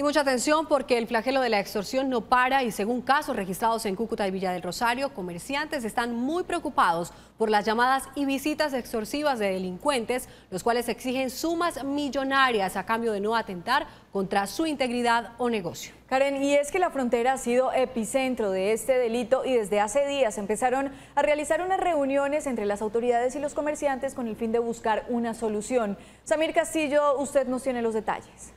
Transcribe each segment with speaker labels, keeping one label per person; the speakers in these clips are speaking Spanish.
Speaker 1: Y mucha atención porque el flagelo de la extorsión no para y según casos registrados en Cúcuta y Villa del Rosario, comerciantes están muy preocupados por las llamadas y visitas extorsivas de delincuentes, los cuales exigen sumas millonarias a cambio de no atentar contra su
Speaker 2: integridad o negocio. Karen, y es que la frontera ha sido epicentro de este delito y desde hace días empezaron a realizar unas reuniones entre las autoridades y los comerciantes con el fin de buscar una solución. Samir Castillo, usted nos tiene los detalles.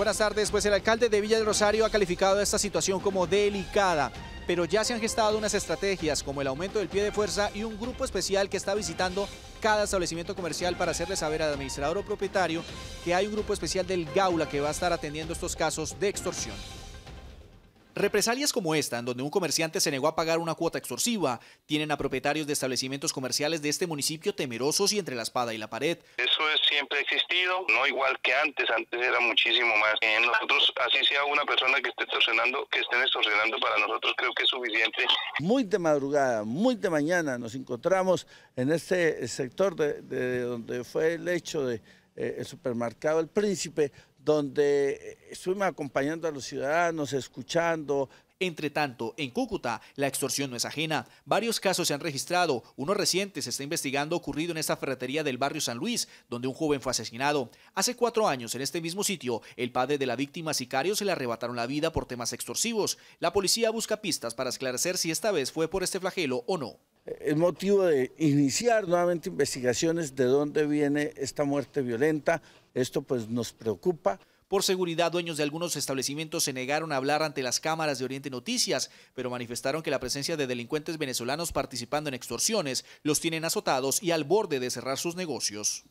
Speaker 3: Buenas tardes, pues el alcalde de Villa del Rosario ha calificado esta situación como delicada, pero ya se han gestado unas estrategias como el aumento del pie de fuerza y un grupo especial que está visitando cada establecimiento comercial para hacerle saber al administrador o propietario que hay un grupo especial del Gaula que va a estar atendiendo estos casos de extorsión. Represalias como esta, en donde un comerciante se negó a pagar una cuota extorsiva, tienen a propietarios de establecimientos comerciales de este municipio temerosos y entre la espada y la pared.
Speaker 4: Eso es siempre ha existido, no igual que antes, antes era muchísimo más. Eh, nosotros, así sea una persona que esté extorsionando, que estén extorsionando, para nosotros creo que es suficiente. Muy de madrugada, muy de mañana nos encontramos en este sector de donde fue el hecho de eh, el supermercado El Príncipe, donde eh, estuvimos acompañando a los ciudadanos, escuchando, entre tanto, en Cúcuta, la extorsión no es ajena.
Speaker 3: Varios casos se han registrado. Uno reciente se está investigando ocurrido en esta ferretería del barrio San Luis, donde un joven fue asesinado. Hace cuatro años, en este mismo sitio, el padre de la víctima sicario se le arrebataron la vida por temas extorsivos. La policía busca pistas para esclarecer si esta vez fue por este flagelo
Speaker 4: o no el motivo de iniciar nuevamente investigaciones de dónde viene esta muerte violenta. Esto pues nos preocupa.
Speaker 3: Por seguridad, dueños de algunos establecimientos se negaron a hablar ante las cámaras de Oriente Noticias, pero manifestaron que la presencia de delincuentes venezolanos participando en extorsiones los tienen azotados y al borde de cerrar sus negocios.